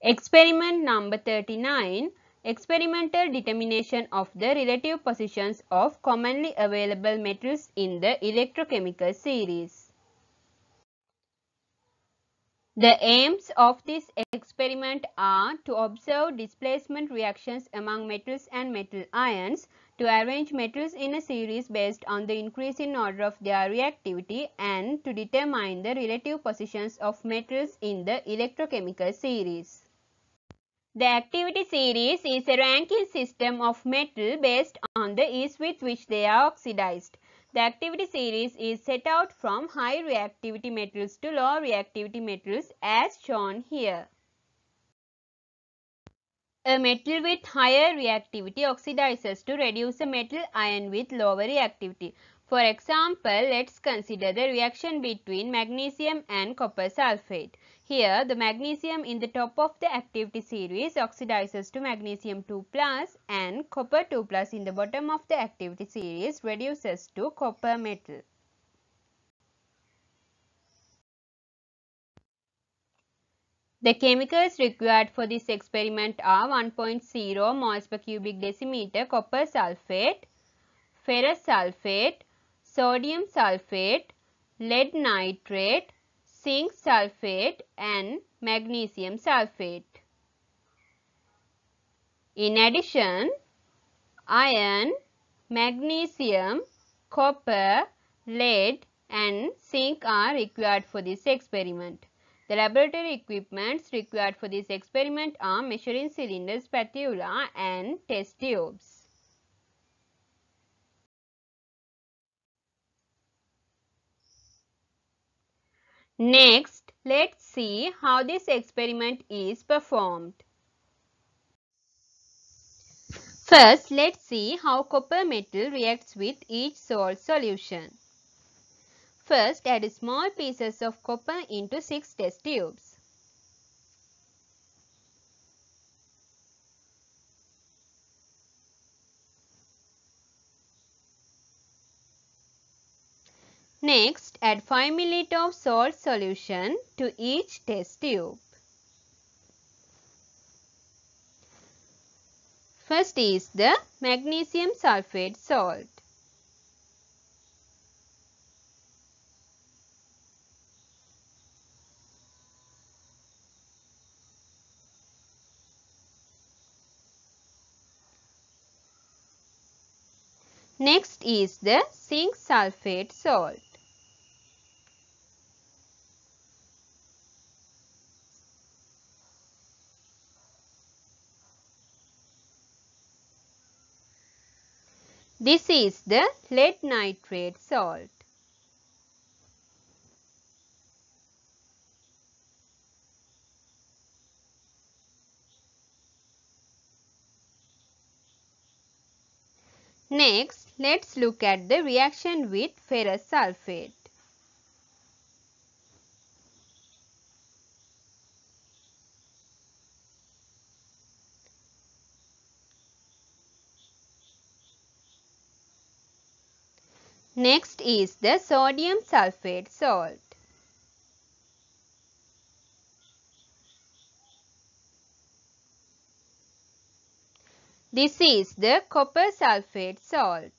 Experiment number 39 Experimental determination of the relative positions of commonly available metals in the electrochemical series. The aims of this experiment are to observe displacement reactions among metals and metal ions, to arrange metals in a series based on the increase in order of their reactivity and to determine the relative positions of metals in the electrochemical series. The activity series is a ranking system of metal based on the ease with which they are oxidized. The activity series is set out from high reactivity metals to low reactivity metals as shown here. A metal with higher reactivity oxidizes to reduce a metal ion with lower reactivity. For example, let's consider the reaction between magnesium and copper sulfate. Here the magnesium in the top of the activity series oxidizes to magnesium 2 plus and copper 2 plus in the bottom of the activity series reduces to copper metal. The chemicals required for this experiment are 1.0 moles per cubic decimeter copper sulfate, ferrous sulfate, sodium sulfate, lead nitrate, zinc sulfate and magnesium sulfate. In addition, iron, magnesium, copper, lead and zinc are required for this experiment. The laboratory equipments required for this experiment are measuring cylinders, spatula and test tubes. Next, let's see how this experiment is performed. First, let's see how copper metal reacts with each salt solution. First, add small pieces of copper into 6 test tubes. Next, add 5 ml of salt solution to each test tube. First is the magnesium sulfate salt. Next is the zinc sulfate salt. This is the lead nitrate salt. Next, let's look at the reaction with ferrous sulfate. Next is the sodium sulfate salt. This is the copper sulfate salt.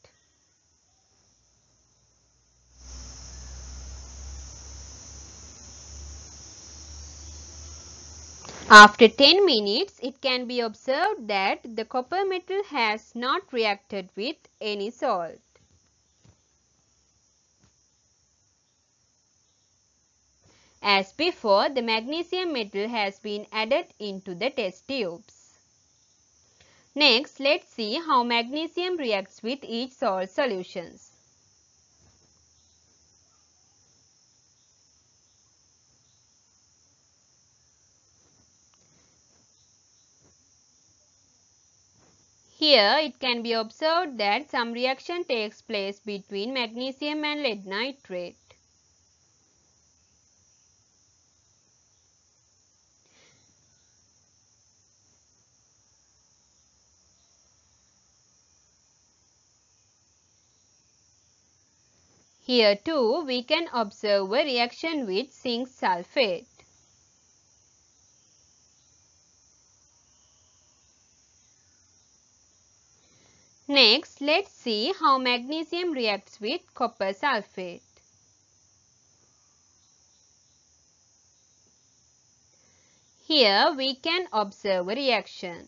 After 10 minutes, it can be observed that the copper metal has not reacted with any salt. As before, the magnesium metal has been added into the test tubes. Next, let's see how magnesium reacts with each salt solutions. Here it can be observed that some reaction takes place between magnesium and lead nitrate. Here too we can observe a reaction with zinc sulfate. Next, let's see how magnesium reacts with copper sulfate. Here we can observe a reaction.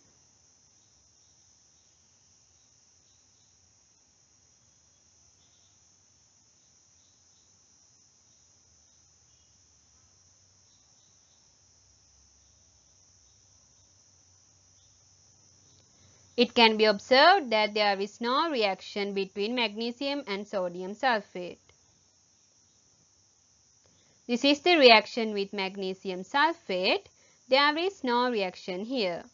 It can be observed that there is no reaction between magnesium and sodium sulfate. This is the reaction with magnesium sulfate. There is no reaction here.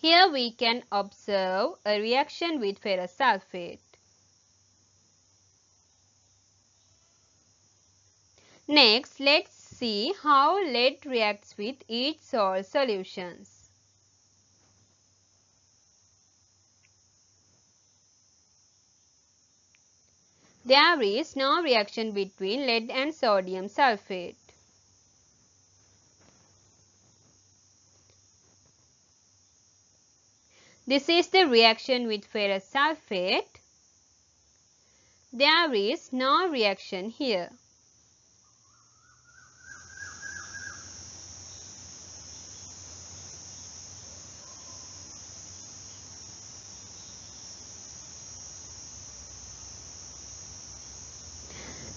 Here we can observe a reaction with ferrous sulfate. Next, let's see how lead reacts with each salt solutions. There is no reaction between lead and sodium sulfate. This is the reaction with ferrous sulfate. There is no reaction here.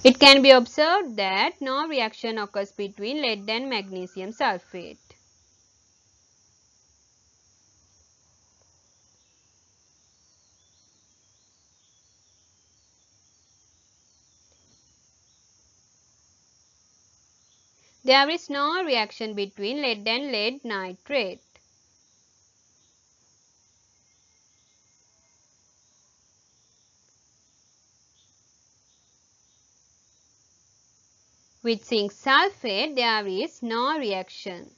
It can be observed that no reaction occurs between lead and magnesium sulfate. There is no reaction between lead and lead nitrate. With zinc sulfate, there is no reaction.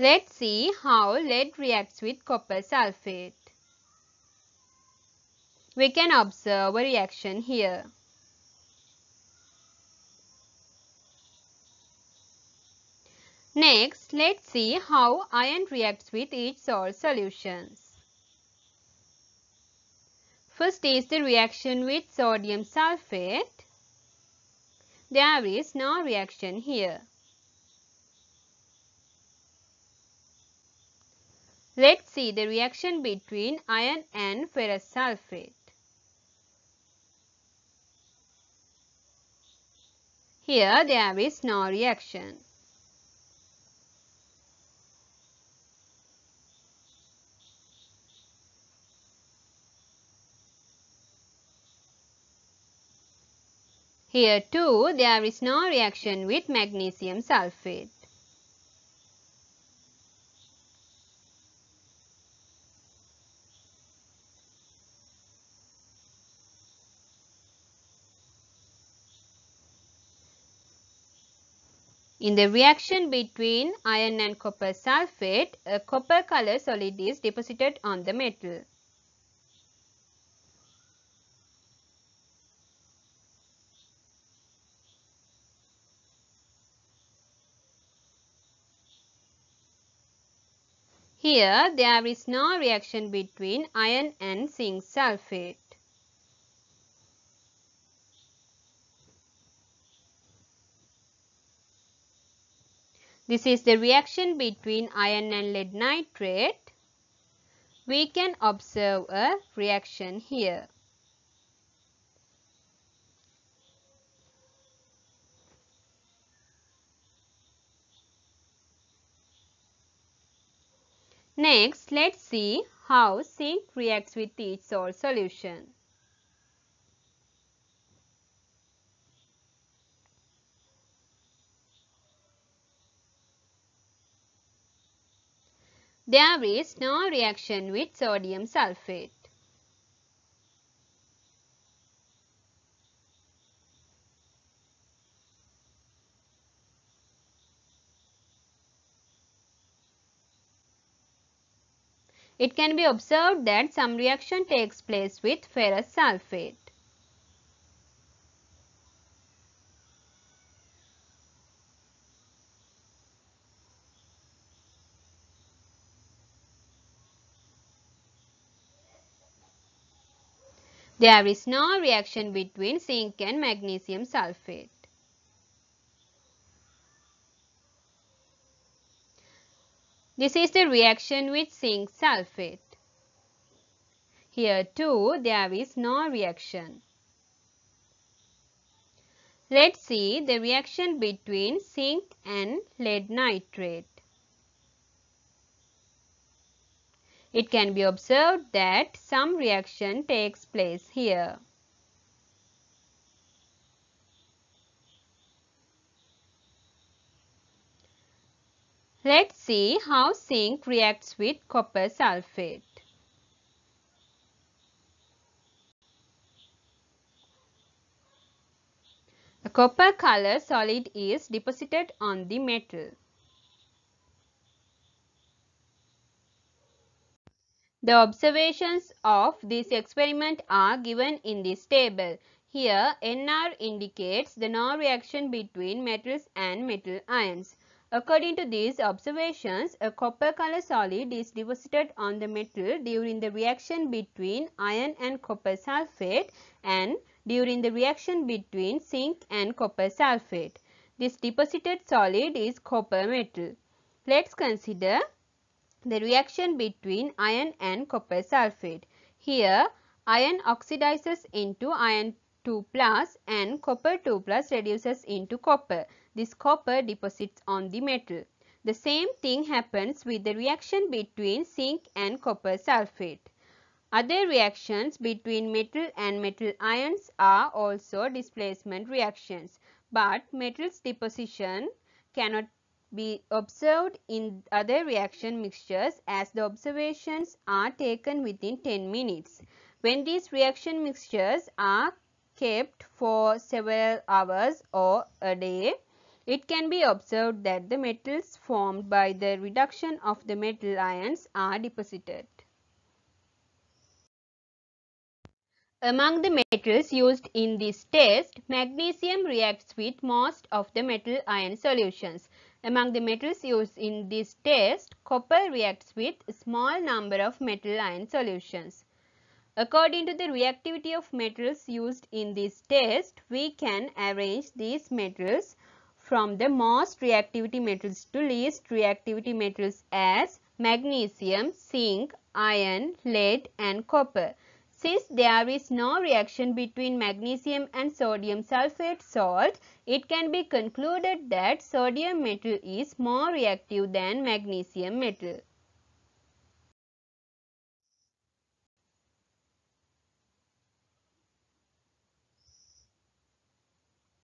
Let's see how lead reacts with copper sulfate. We can observe a reaction here. Next, let's see how iron reacts with each salt solutions. First is the reaction with sodium sulfate. There is no reaction here. Let's see the reaction between iron and ferrous sulfate. Here there is no reaction. Here too there is no reaction with magnesium sulfate. In the reaction between iron and copper sulfate, a copper color solid is deposited on the metal. Here there is no reaction between iron and zinc sulfate. This is the reaction between iron and lead nitrate. We can observe a reaction here. Next, let's see how zinc reacts with each salt solution. There is no reaction with sodium sulfate. it can be observed that some reaction takes place with ferrous sulfate. There is no reaction between zinc and magnesium sulfate. This is the reaction with zinc sulfate. Here too there is no reaction. Let's see the reaction between zinc and lead nitrate. It can be observed that some reaction takes place here. Let's see how zinc reacts with copper sulfate. A copper color solid is deposited on the metal. The observations of this experiment are given in this table. Here, NR indicates the no reaction between metals and metal ions. According to these observations, a copper color solid is deposited on the metal during the reaction between iron and copper sulfate and during the reaction between zinc and copper sulfate. This deposited solid is copper metal. Let's consider the reaction between iron and copper sulfate. Here, iron oxidizes into iron 2 plus and copper 2 plus reduces into copper. This copper deposits on the metal. The same thing happens with the reaction between zinc and copper sulfate. Other reactions between metal and metal ions are also displacement reactions, but metals deposition cannot be observed in other reaction mixtures as the observations are taken within 10 minutes. When these reaction mixtures are kept for several hours or a day, it can be observed that the metals formed by the reduction of the metal ions are deposited. Among the metals used in this test, magnesium reacts with most of the metal ion solutions. Among the metals used in this test, copper reacts with small number of metal ion solutions. According to the reactivity of metals used in this test, we can arrange these metals from the most reactivity metals to least reactivity metals as magnesium, zinc, iron, lead and copper. Since there is no reaction between magnesium and sodium sulfate salt, it can be concluded that sodium metal is more reactive than magnesium metal.